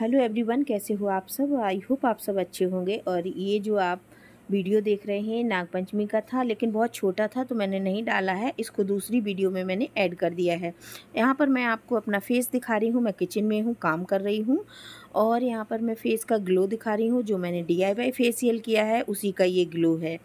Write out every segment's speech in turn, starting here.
hello everyone कैसे हो आप सब आई होप आप सब अच्छे होंगे और ये जो आप वीडियो देख रहे हैं नागपंचमी का था लेकिन बहुत छोटा था तो मैंने नहीं डाला है इसको दूसरी वीडियो में मैंने ऐड कर दिया है यहाँ पर मैं आपको अपना फेस दिखा रही हूँ मैं किचन में हूँ काम कर रही हूँ और यहाँ पर मैं फेस का ग्लो दिखा रही हूँ जो मैंने डी आई किया है उसी का ये ग्लो है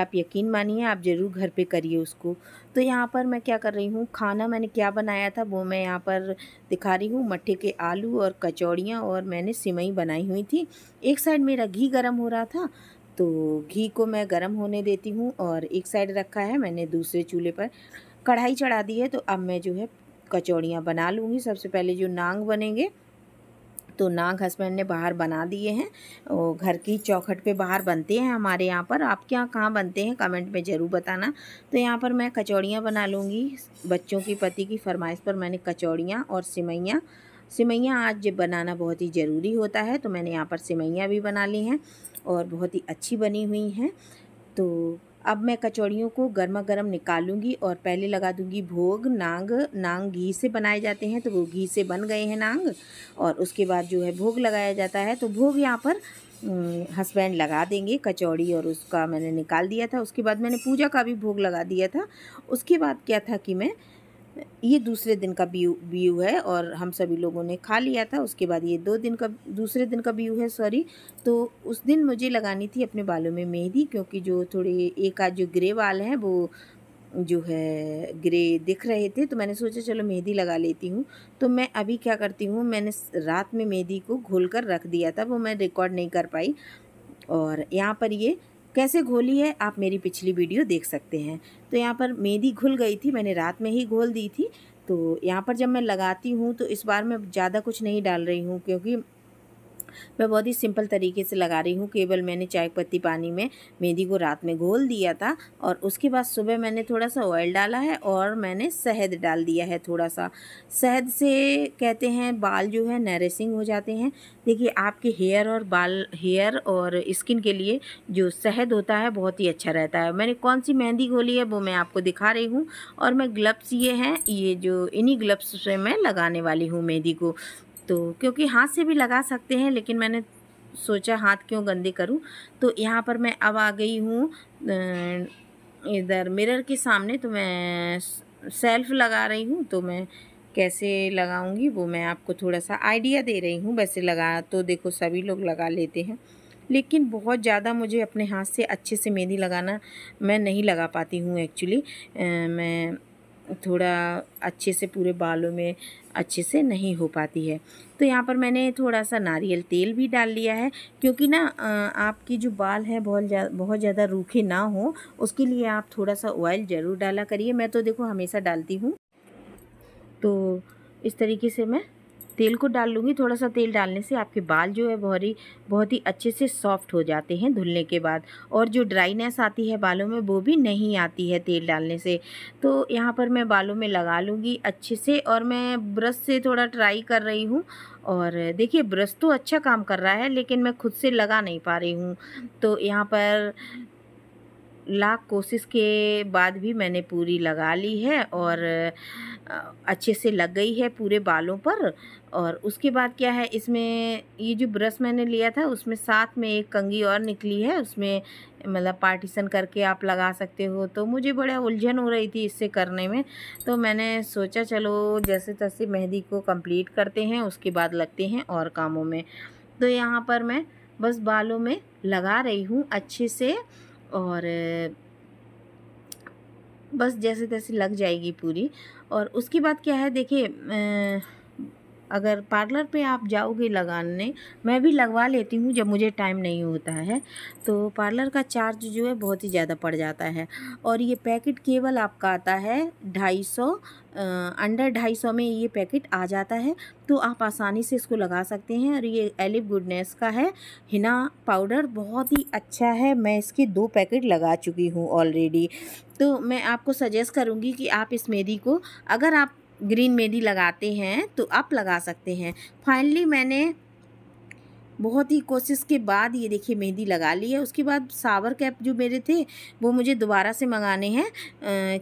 आप यकीन मानिए आप ज़रूर घर पर करिए उसको तो यहाँ पर मैं क्या कर रही हूँ खाना मैंने क्या बनाया था वो मैं यहाँ पर दिखा रही हूँ मट्ठे के आलू और कचौड़ियाँ और मैंने सिमई बनाई हुई थी एक साइड मेरा घी गर्म हो रहा था तो घी को मैं गर्म होने देती हूँ और एक साइड रखा है मैंने दूसरे चूल्हे पर कढ़ाई चढ़ा दी है तो अब मैं जो है कचौड़ियाँ बना लूँगी सबसे पहले जो नांग बनेंगे तो नाग हस्बैंड ने बाहर बना दिए हैं और घर की चौखट पे बाहर बनते हैं हमारे यहाँ पर आपके यहाँ कहाँ बनते हैं कमेंट में ज़रूर बताना तो यहाँ पर मैं कचौड़ियाँ बना लूँगी बच्चों की पति की फरमाइश पर मैंने कचौड़ियाँ और सिमैयाँ सिमैयाँ आज बनाना बहुत ही ज़रूरी होता है तो मैंने यहाँ पर सिमैयाँ भी बना ली हैं और बहुत ही अच्छी बनी हुई हैं तो अब मैं कचौड़ियों को गर्मा गर्म निकालूंगी और पहले लगा दूंगी भोग नांग नांग घी से बनाए जाते हैं तो वो घी से बन गए हैं नांग और उसके बाद जो है भोग लगाया जाता है तो भोग यहाँ पर हस्बैंड लगा देंगे कचौड़ी और उसका मैंने निकाल दिया था उसके बाद मैंने पूजा का भी भोग लगा दिया था उसके बाद क्या था कि मैं ये दूसरे दिन का व्यू व्यू है और हम सभी लोगों ने खा लिया था उसके बाद ये दो दिन का दूसरे दिन का व्यू है सॉरी तो उस दिन मुझे लगानी थी अपने बालों में मेहंदी क्योंकि जो थोड़े एक आध जो ग्रे बाल हैं वो जो है ग्रे दिख रहे थे तो मैंने सोचा चलो मेहंदी लगा लेती हूँ तो मैं अभी क्या करती हूँ मैंने रात में मेहंदी को घोल कर रख दिया था वो मैं रिकॉर्ड नहीं कर पाई और यहाँ पर ये कैसे घोली है आप मेरी पिछली वीडियो देख सकते हैं तो यहाँ पर मेहंदी घुल गई थी मैंने रात में ही घोल दी थी तो यहाँ पर जब मैं लगाती हूँ तो इस बार मैं ज़्यादा कुछ नहीं डाल रही हूँ क्योंकि मैं बहुत ही सिंपल तरीके से लगा रही हूँ केवल मैंने चाय पत्ती पानी में मेहंदी को रात में घोल दिया था और उसके बाद सुबह मैंने थोड़ा सा ऑयल डाला है और मैंने शहद डाल दिया है थोड़ा सा शहद से कहते हैं बाल जो है नरिशिंग हो जाते हैं देखिए आपके हेयर और बाल हेयर और स्किन के लिए जो शहद होता है बहुत ही अच्छा रहता है मैंने कौन सी मेहंदी घोली है वो मैं आपको दिखा रही हूँ और मैं ग्लव्स ये हैं ये जो इन्हीं ग्लव्स से मैं लगाने वाली हूँ मेहंदी को तो क्योंकि हाथ से भी लगा सकते हैं लेकिन मैंने सोचा हाथ क्यों गंदे करूं तो यहाँ पर मैं अब आ गई हूँ इधर मिरर के सामने तो मैं सेल्फ लगा रही हूँ तो मैं कैसे लगाऊंगी वो मैं आपको थोड़ा सा आइडिया दे रही हूँ वैसे लगा तो देखो सभी लोग लगा लेते हैं लेकिन बहुत ज़्यादा मुझे अपने हाथ से अच्छे से मेहंदी लगाना मैं नहीं लगा पाती हूँ एक्चुअली मैं थोड़ा अच्छे से पूरे बालों में अच्छे से नहीं हो पाती है तो यहाँ पर मैंने थोड़ा सा नारियल तेल भी डाल लिया है क्योंकि ना आपकी जो बाल है बहुत जा, बहुत ज़्यादा रूखे ना हो उसके लिए आप थोड़ा सा ऑयल ज़रूर डाला करिए मैं तो देखो हमेशा डालती हूँ तो इस तरीके से मैं तेल को डाल लूँगी थोड़ा सा तेल डालने से आपके बाल जो है बहुत ही बहुत ही अच्छे से सॉफ्ट हो जाते हैं धुलने के बाद और जो ड्राइनेस आती है बालों में वो भी नहीं आती है तेल डालने से तो यहाँ पर मैं बालों में लगा लूँगी अच्छे से और मैं ब्रश से थोड़ा ट्राई कर रही हूँ और देखिए ब्रश तो अच्छा काम कर रहा है लेकिन मैं खुद से लगा नहीं पा रही हूँ तो यहाँ पर लाख कोशिश के बाद भी मैंने पूरी लगा ली है और अच्छे से लग गई है पूरे बालों पर और उसके बाद क्या है इसमें ये जो ब्रश मैंने लिया था उसमें साथ में एक कंगी और निकली है उसमें मतलब पार्टीशन करके आप लगा सकते हो तो मुझे बड़ा उलझन हो रही थी इससे करने में तो मैंने सोचा चलो जैसे तैसे मेहंदी को कंप्लीट करते हैं उसके बाद लगते हैं और कामों में तो यहाँ पर मैं बस बालों में लगा रही हूँ अच्छे से और बस जैसे तैसे लग जाएगी पूरी और उसके बाद क्या है देखिए अगर पार्लर पे आप जाओगे लगाने मैं भी लगवा लेती हूँ जब मुझे टाइम नहीं होता है तो पार्लर का चार्ज जो है बहुत ही ज़्यादा पड़ जाता है और ये पैकेट केवल आपका आता है ढाई सौ अंडर ढाई सौ में ये पैकेट आ जाता है तो आप आसानी से इसको लगा सकते हैं और ये एलिव गुडनेस का है हिना पाउडर बहुत ही अच्छा है मैं इसके दो पैकेट लगा चुकी हूँ ऑलरेडी तो मैं आपको सजेस्ट करूँगी कि आप इस मेहंदी को अगर आप ग्रीन मेडी लगाते हैं तो आप लगा सकते हैं फाइनली मैंने बहुत ही कोशिश के बाद ये देखिए मेहंदी लगा ली है उसके बाद सावर कैप जो मेरे थे वो मुझे दोबारा से मंगाने हैं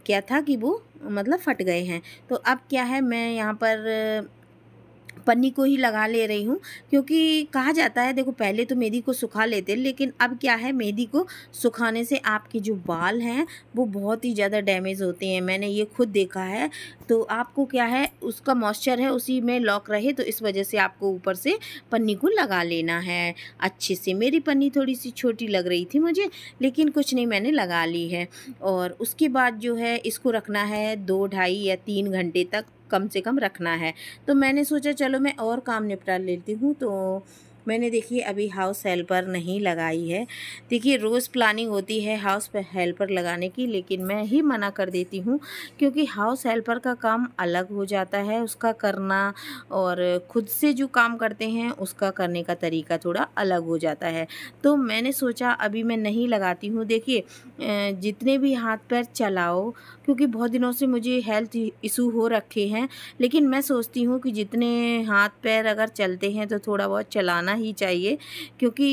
क्या था कि वो मतलब फट गए हैं तो अब क्या है मैं यहाँ पर पन्नी को ही लगा ले रही हूँ क्योंकि कहा जाता है देखो पहले तो मेहंदी को सुखा लेते हैं लेकिन अब क्या है मेहंदी को सुखाने से आपके जो बाल हैं वो बहुत ही ज़्यादा डैमेज होते हैं मैंने ये खुद देखा है तो आपको क्या है उसका मॉइस्चर है उसी में लॉक रहे तो इस वजह से आपको ऊपर से पन्नी को लगा लेना है अच्छे से मेरी पन्नी थोड़ी सी छोटी लग रही थी मुझे लेकिन कुछ नहीं मैंने लगा ली है और उसके बाद जो है इसको रखना है दो ढाई या तीन घंटे तक कम से कम रखना है तो मैंने सोचा चलो मैं और काम निपटा लेती हूँ तो मैंने देखिए अभी हाउस हेल्पर नहीं लगाई है देखिए रोज़ प्लानिंग होती है हाउस हेल्पर लगाने की लेकिन मैं ही मना कर देती हूँ क्योंकि हाउस हेल्पर का काम अलग हो जाता है उसका करना और खुद से जो काम करते हैं उसका करने का तरीका थोड़ा अलग हो जाता है तो मैंने सोचा अभी मैं नहीं लगाती हूँ देखिए जितने भी हाथ पैर चलाओ क्योंकि बहुत दिनों से मुझे हेल्थ इशू हो रखे हैं लेकिन मैं सोचती हूँ कि जितने हाथ पैर अगर चलते हैं तो थोड़ा बहुत चलाना ही चाहिए क्योंकि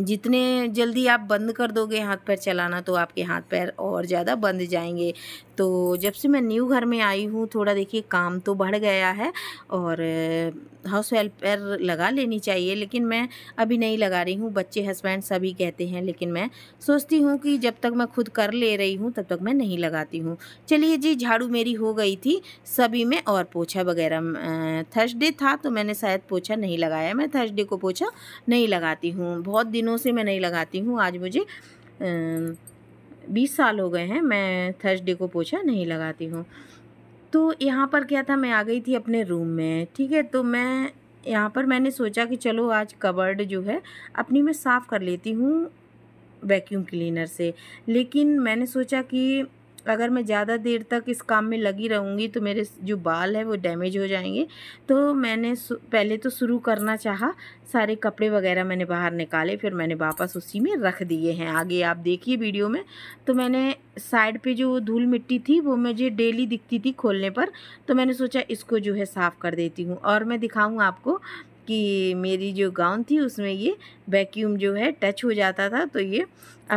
जितने जल्दी आप बंद कर दोगे हाथ पैर चलाना तो आपके हाथ पैर और ज़्यादा बंद जाएंगे तो जब से मैं न्यू घर में आई हूँ थोड़ा देखिए काम तो बढ़ गया है और हाउस हेल्पर लगा लेनी चाहिए लेकिन मैं अभी नहीं लगा रही हूँ बच्चे हस्बैंड सभी कहते हैं लेकिन मैं सोचती हूँ कि जब तक मैं खुद कर ले रही हूँ तब तक मैं नहीं लगाती हूँ चलिए जी झाड़ू मेरी हो गई थी सभी में और पोछा वगैरह थर्सडे था तो मैंने शायद पोछा नहीं लगाया मैं थर्सडे को पोछा नहीं लगाती हूँ बहुत दिनों से मैं नहीं लगाती हूँ आज मुझे बीस साल हो गए हैं मैं थर्सडे को पोछा नहीं लगाती हूँ तो यहाँ पर क्या था मैं आ गई थी अपने रूम में ठीक है तो मैं यहाँ पर मैंने सोचा कि चलो आज कबर्ड जो है अपनी मैं साफ़ कर लेती हूँ वैक्यूम क्लीनर से लेकिन मैंने सोचा कि अगर मैं ज़्यादा देर तक इस काम में लगी रहूँगी तो मेरे जो बाल है वो डैमेज हो जाएंगे तो मैंने पहले तो शुरू करना चाहा सारे कपड़े वगैरह मैंने बाहर निकाले फिर मैंने वापस उसी में रख दिए हैं आगे आप देखिए वीडियो में तो मैंने साइड पे जो धूल मिट्टी थी वो मुझे डेली दिखती थी खोलने पर तो मैंने सोचा इसको जो है साफ़ कर देती हूँ और मैं दिखाऊँ आपको कि मेरी जो गाउन थी उसमें ये वैक्यूम जो है टच हो जाता था तो ये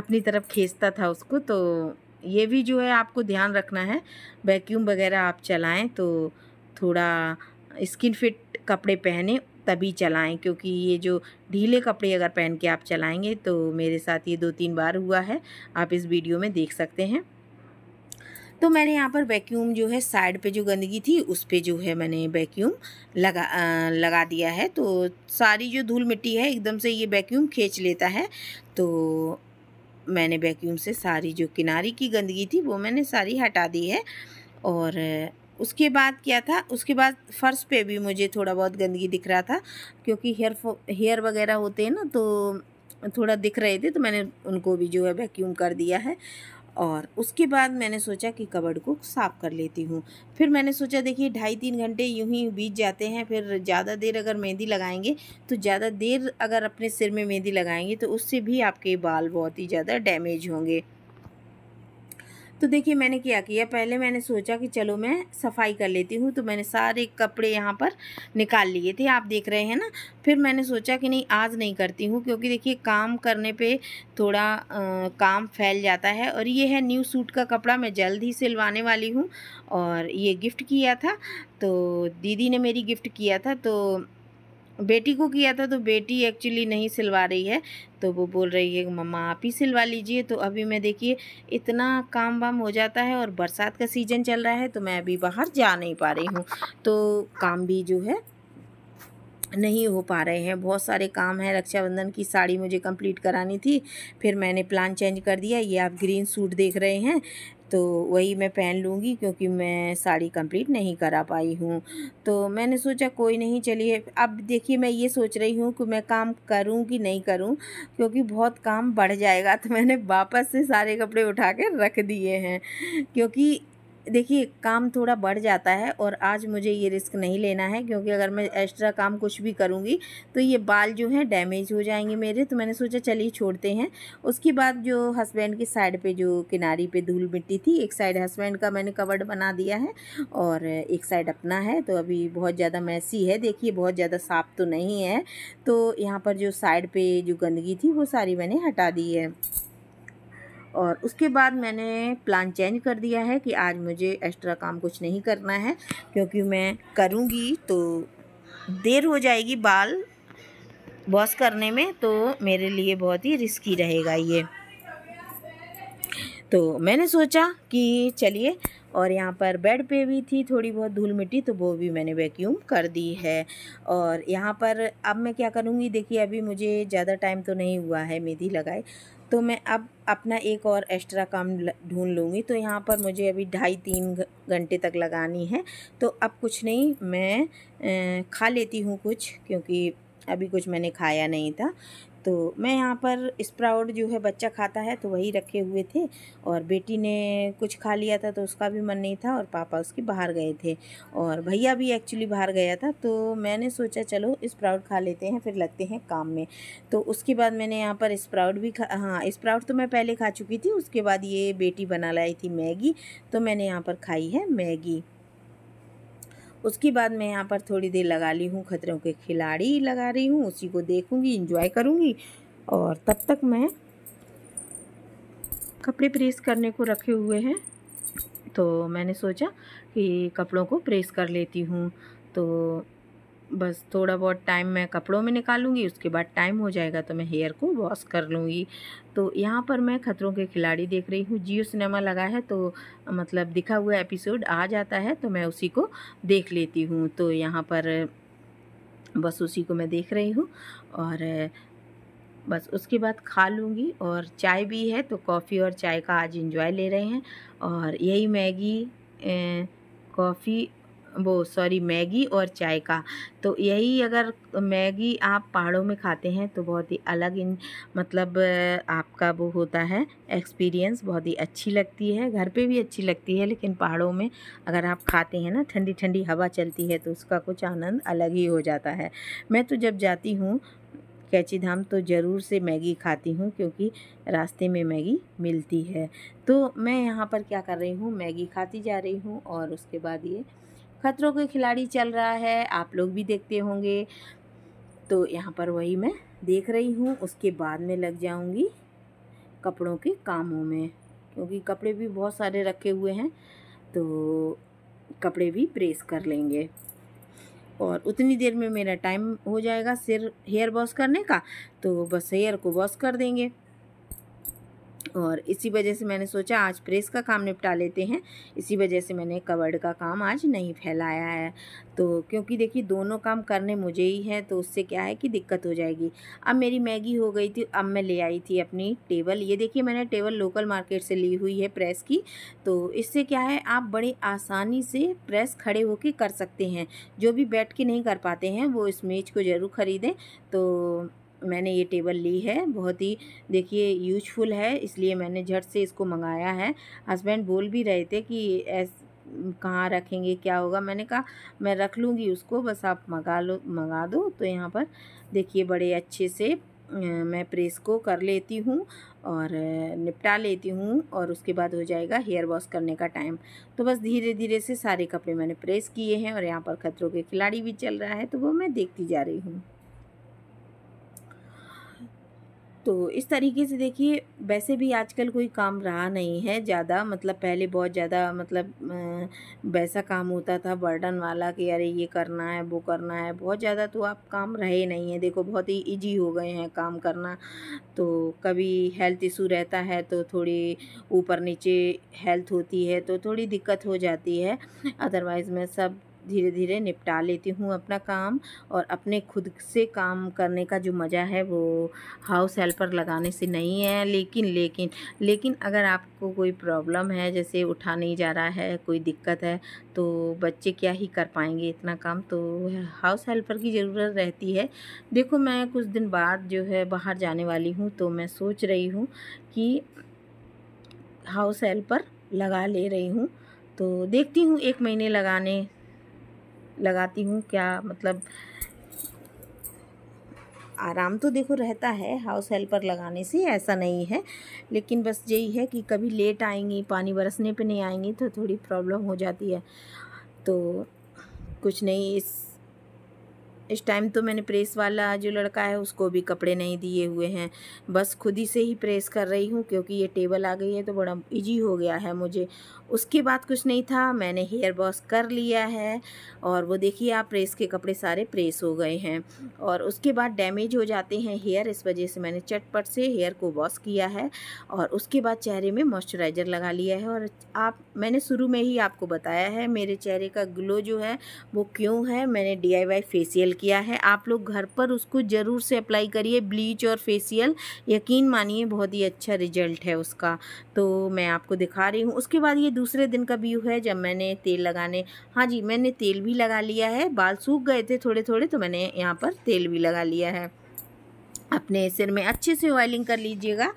अपनी तरफ खींचता था उसको तो ये भी जो है आपको ध्यान रखना है वैक्यूम वगैरह आप चलाएं तो थोड़ा स्किन फिट कपड़े पहने तभी चलाएं क्योंकि ये जो ढीले कपड़े अगर पहन के आप चलाएंगे तो मेरे साथ ये दो तीन बार हुआ है आप इस वीडियो में देख सकते हैं तो मैंने यहाँ पर वैक्यूम जो है साइड पे जो गंदगी थी उस पर जो है मैंने वैक्यूम लगा आ, लगा दिया है तो सारी जो धूल मिट्टी है एकदम से ये वैक्यूम खींच लेता है तो मैंने वैक्यूम से सारी जो किनारी की गंदगी थी वो मैंने सारी हटा दी है और उसके बाद क्या था उसके बाद फ़र्श पे भी मुझे थोड़ा बहुत गंदगी दिख रहा था क्योंकि हेयर हेयर वगैरह होते हैं ना तो थोड़ा दिख रहे थे तो मैंने उनको भी जो है वैक्यूम कर दिया है और उसके बाद मैंने सोचा कि कबड़ को साफ़ कर लेती हूँ फिर मैंने सोचा देखिए ढाई तीन घंटे यूं ही बीत जाते हैं फिर ज़्यादा देर अगर मेहंदी लगाएंगे तो ज़्यादा देर अगर अपने सिर में मेहंदी लगाएंगे तो उससे भी आपके बाल बहुत ही ज़्यादा डैमेज होंगे तो देखिए मैंने क्या किया पहले मैंने सोचा कि चलो मैं सफाई कर लेती हूँ तो मैंने सारे कपड़े यहाँ पर निकाल लिए थे आप देख रहे हैं ना फिर मैंने सोचा कि नहीं आज नहीं करती हूँ क्योंकि देखिए काम करने पे थोड़ा आ, काम फैल जाता है और ये है न्यू सूट का कपड़ा मैं जल्द ही सिलवाने वाली हूँ और ये गिफ्ट किया था तो दीदी ने मेरी गिफ्ट किया था तो बेटी को किया था तो बेटी एक्चुअली नहीं सिलवा रही है तो वो बोल रही है मम्मा आप ही सिलवा लीजिए तो अभी मैं देखिए इतना काम वाम हो जाता है और बरसात का सीज़न चल रहा है तो मैं अभी बाहर जा नहीं पा रही हूँ तो काम भी जो है नहीं हो पा रहे हैं बहुत सारे काम हैं रक्षाबंधन की साड़ी मुझे कंप्लीट करानी थी फिर मैंने प्लान चेंज कर दिया ये आप ग्रीन सूट देख रहे हैं तो वही मैं पहन लूँगी क्योंकि मैं साड़ी कंप्लीट नहीं करा पाई हूँ तो मैंने सोचा कोई नहीं चलिए अब देखिए मैं ये सोच रही हूँ कि मैं काम करूँ कि नहीं करूँ क्योंकि बहुत काम बढ़ जाएगा तो मैंने वापस से सारे कपड़े उठा के रख दिए हैं क्योंकि देखिए काम थोड़ा बढ़ जाता है और आज मुझे ये रिस्क नहीं लेना है क्योंकि अगर मैं एक्स्ट्रा काम कुछ भी करूँगी तो ये बाल जो हैं डैमेज हो जाएंगे मेरे तो मैंने सोचा चलिए छोड़ते हैं उसके बाद जो हस्बैंड की साइड पे जो किनारी पे धूल मिट्टी थी एक साइड हस्बैंड का मैंने कवर्ड बना दिया है और एक साइड अपना है तो अभी बहुत ज़्यादा मैसी है देखिए बहुत ज़्यादा साफ तो नहीं है तो यहाँ पर जो साइड पर जो गंदगी थी वो सारी मैंने हटा दी है और उसके बाद मैंने प्लान चेंज कर दिया है कि आज मुझे एक्स्ट्रा काम कुछ नहीं करना है क्योंकि मैं करूँगी तो देर हो जाएगी बाल वॉश करने में तो मेरे लिए बहुत ही रिस्की रहेगा ये तो मैंने सोचा कि चलिए और यहाँ पर बेड पे भी थी थोड़ी बहुत धूल मिट्टी तो वो भी मैंने वैक्यूम कर दी है और यहाँ पर अब मैं क्या करूँगी देखिए अभी मुझे ज़्यादा टाइम तो नहीं हुआ है मेहंदी लगाए तो मैं अब अपना एक और एक्स्ट्रा काम ढूंढ लूँगी तो यहाँ पर मुझे अभी ढाई तीन घंटे तक लगानी है तो अब कुछ नहीं मैं खा लेती हूँ कुछ क्योंकि अभी कुछ मैंने खाया नहीं था तो मैं यहाँ पर स्प्राउट जो है बच्चा खाता है तो वही रखे हुए थे और बेटी ने कुछ खा लिया था तो उसका भी मन नहीं था और पापा उसके बाहर गए थे और भैया भी एक्चुअली बाहर गया था तो मैंने सोचा चलो स्प्राउट खा लेते हैं फिर लगते हैं काम में तो उसके बाद मैंने यहाँ पर स्प्राउट भी खा हाँ स्प्राउट तो मैं पहले खा चुकी थी उसके बाद ये बेटी बना लाई थी मैगी तो मैंने यहाँ पर खाई है मैगी उसके बाद मैं यहाँ पर थोड़ी देर लगा ली हूँ खतरों के खिलाड़ी लगा रही हूँ उसी को देखूँगी इंजॉय करूँगी और तब तक मैं कपड़े प्रेस करने को रखे हुए हैं तो मैंने सोचा कि कपड़ों को प्रेस कर लेती हूँ तो बस थोड़ा बहुत टाइम मैं कपड़ों में निकालूंगी उसके बाद टाइम हो जाएगा तो मैं हेयर को वॉश कर लूँगी तो यहाँ पर मैं खतरों के खिलाड़ी देख रही हूँ जियो सिनेमा लगा है तो मतलब दिखा हुआ एपिसोड आ जाता है तो मैं उसी को देख लेती हूँ तो यहाँ पर बस उसी को मैं देख रही हूँ और बस उसके बाद खा लूँगी और चाय भी है तो कॉफ़ी और चाय का आज इंजॉय ले रहे हैं और यही मैगी कॉफ़ी वो सॉरी मैगी और चाय का तो यही अगर मैगी आप पहाड़ों में खाते हैं तो बहुत ही अलग इन मतलब आपका वो होता है एक्सपीरियंस बहुत ही अच्छी लगती है घर पे भी अच्छी लगती है लेकिन पहाड़ों में अगर आप खाते हैं ना ठंडी ठंडी हवा चलती है तो उसका कुछ आनंद अलग ही हो जाता है मैं तो जब जाती हूँ कैची धाम तो ज़रूर से मैगी खाती हूँ क्योंकि रास्ते में मैगी मिलती है तो मैं यहाँ पर क्या कर रही हूँ मैगी खाती जा रही हूँ और उसके बाद ये खतरों के खिलाड़ी चल रहा है आप लोग भी देखते होंगे तो यहाँ पर वही मैं देख रही हूँ उसके बाद में लग जाऊँगी कपड़ों के कामों में क्योंकि कपड़े भी बहुत सारे रखे हुए हैं तो कपड़े भी प्रेस कर लेंगे और उतनी देर में मेरा टाइम हो जाएगा सिर हेयर वॉश करने का तो बस हेयर को वॉश कर देंगे और इसी वजह से मैंने सोचा आज प्रेस का काम निपटा लेते हैं इसी वजह से मैंने कवर्ड का काम आज नहीं फैलाया है तो क्योंकि देखिए दोनों काम करने मुझे ही हैं तो उससे क्या है कि दिक्कत हो जाएगी अब मेरी मैगी हो गई थी अब मैं ले आई थी अपनी टेबल ये देखिए मैंने टेबल लोकल मार्केट से ली हुई है प्रेस की तो इससे क्या है आप बड़े आसानी से प्रेस खड़े होकर कर सकते हैं जो भी बैठ के नहीं कर पाते हैं वो इस मेज को ज़रूर ख़रीदें तो मैंने ये टेबल ली है बहुत ही देखिए यूजफुल है इसलिए मैंने झट से इसको मंगाया है हस्बैंड बोल भी रहे थे कि ऐस कहाँ रखेंगे क्या होगा मैंने कहा मैं रख लूँगी उसको बस आप मंगा लो मंगा दो तो यहाँ पर देखिए बड़े अच्छे से मैं प्रेस को कर लेती हूँ और निपटा लेती हूँ और उसके बाद हो जाएगा हेयर वॉश करने का टाइम तो बस धीरे धीरे से सारे कपड़े मैंने प्रेस किए हैं और यहाँ पर खतरों के खिलाड़ी भी चल रहा है तो वो मैं देखती जा रही हूँ तो इस तरीके से देखिए वैसे भी आजकल कोई काम रहा नहीं है ज़्यादा मतलब पहले बहुत ज़्यादा मतलब वैसा काम होता था बर्डन वाला कि अरे ये करना है वो करना है बहुत ज़्यादा तो आप काम रहे नहीं है देखो बहुत ही ईजी हो गए हैं काम करना तो कभी हेल्थ इशू रहता है तो थोड़ी ऊपर नीचे हेल्थ होती है तो थोड़ी दिक्कत हो जाती है अदरवाइज़ में सब धीरे धीरे निपटा लेती हूँ अपना काम और अपने खुद से काम करने का जो मज़ा है वो हाउस हेल्पर लगाने से नहीं है लेकिन लेकिन लेकिन अगर आपको कोई प्रॉब्लम है जैसे उठा नहीं जा रहा है कोई दिक्कत है तो बच्चे क्या ही कर पाएंगे इतना काम तो हाउस हेल्पर की ज़रूरत रहती है देखो मैं कुछ दिन बाद जो है बाहर जाने वाली हूँ तो मैं सोच रही हूँ कि हाउस हेल्पर लगा ले रही हूँ तो देखती हूँ एक महीने लगाने लगाती हूँ क्या मतलब आराम तो देखो रहता है हाउस हेल्पर लगाने से ऐसा नहीं है लेकिन बस यही है कि कभी लेट आएंगी पानी बरसने पे नहीं आएंगी तो थोड़ी प्रॉब्लम हो जाती है तो कुछ नहीं इस इस टाइम तो मैंने प्रेस वाला जो लड़का है उसको भी कपड़े नहीं दिए हुए हैं बस खुद ही से ही प्रेस कर रही हूँ क्योंकि ये टेबल आ गई है तो बड़ा इजी हो गया है मुझे उसके बाद कुछ नहीं था मैंने हेयर वॉश कर लिया है और वो देखिए आप प्रेस के कपड़े सारे प्रेस हो गए हैं और उसके बाद डैमेज हो जाते हैं हेयर इस वजह से मैंने चटपट से हेयर को वॉश किया है और उसके बाद चेहरे में मॉइस्चराइज़र लगा लिया है और आप मैंने शुरू में ही आपको बताया है मेरे चेहरे का ग्लो जो है वो क्यों है मैंने डी फेशियल किया है आप लोग घर पर उसको ज़रूर से अप्लाई करिए ब्लीच और फेसियल यकीन मानिए बहुत ही अच्छा रिजल्ट है उसका तो मैं आपको दिखा रही हूँ उसके बाद ये दूसरे दिन का व्यू है जब मैंने तेल लगाने हाँ जी मैंने तेल भी लगा लिया है बाल सूख गए थे थोड़े थोड़े तो मैंने यहाँ पर तेल भी लगा लिया है अपने सिर में अच्छे से ऑयलिंग कर लीजिएगा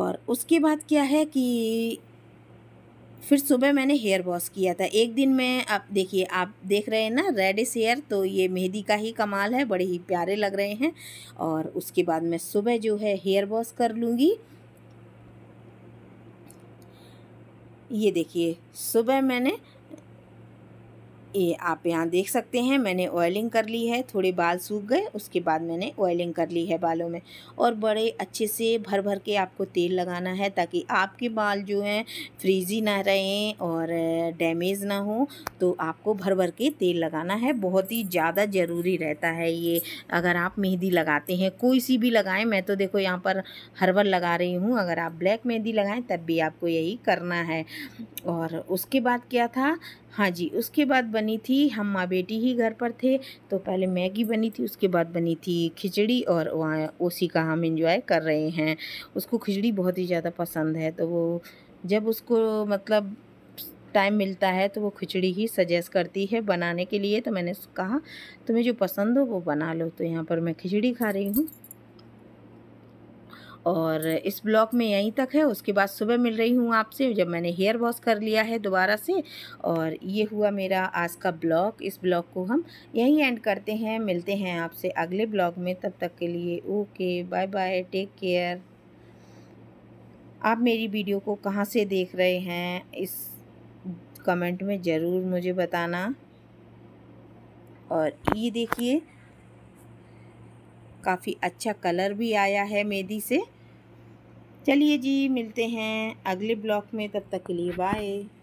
और उसके बाद क्या है कि फिर सुबह मैंने हेयर वॉश किया था एक दिन मैं आप देखिए आप देख रहे हैं ना रेडिस हेयर तो ये मेहंदी का ही कमाल है बड़े ही प्यारे लग रहे हैं और उसके बाद मैं सुबह जो है हेयर वॉश कर लूँगी ये देखिए सुबह मैंने ये आप यहाँ देख सकते हैं मैंने ऑयलिंग कर ली है थोड़े बाल सूख गए उसके बाद मैंने ऑयलिंग कर ली है बालों में और बड़े अच्छे से भर भर के आपको तेल लगाना है ताकि आपके बाल जो हैं फ्रीजी ना रहें और डैमेज ना हो तो आपको भर भर के तेल लगाना है बहुत ही ज़्यादा ज़रूरी रहता है ये अगर आप मेहंदी लगाते हैं कोई सी भी लगाएं मैं तो देखो यहाँ पर हर्बल लगा रही हूँ अगर आप ब्लैक मेहंदी लगाएं तब भी आपको यही करना है और उसके बाद क्या था हाँ जी उसके बाद बनी थी हम माँ बेटी ही घर पर थे तो पहले मैगी बनी थी उसके बाद बनी थी खिचड़ी और वहाँ उसी का हम इंजॉय कर रहे हैं उसको खिचड़ी बहुत ही ज़्यादा पसंद है तो वो जब उसको मतलब टाइम मिलता है तो वो खिचड़ी ही सजेस्ट करती है बनाने के लिए तो मैंने कहा तुम्हें जो पसंद हो वो बना लो तो यहाँ पर मैं खिचड़ी खा रही हूँ और इस ब्लॉग में यहीं तक है उसके बाद सुबह मिल रही हूँ आपसे जब मैंने हेयर वॉश कर लिया है दोबारा से और ये हुआ मेरा आज का ब्लॉग इस ब्लॉग को हम यहीं एंड करते हैं मिलते हैं आपसे अगले ब्लॉग में तब तक के लिए okay bye bye take care आप मेरी वीडियो को कहाँ से देख रहे हैं इस कमेंट में ज़रूर मुझे बताना और ये देखिए काफ़ी अच्छा कलर भी आया है मेहंदी से चलिए जी मिलते हैं अगले ब्लॉक में तब तक के लिए बाय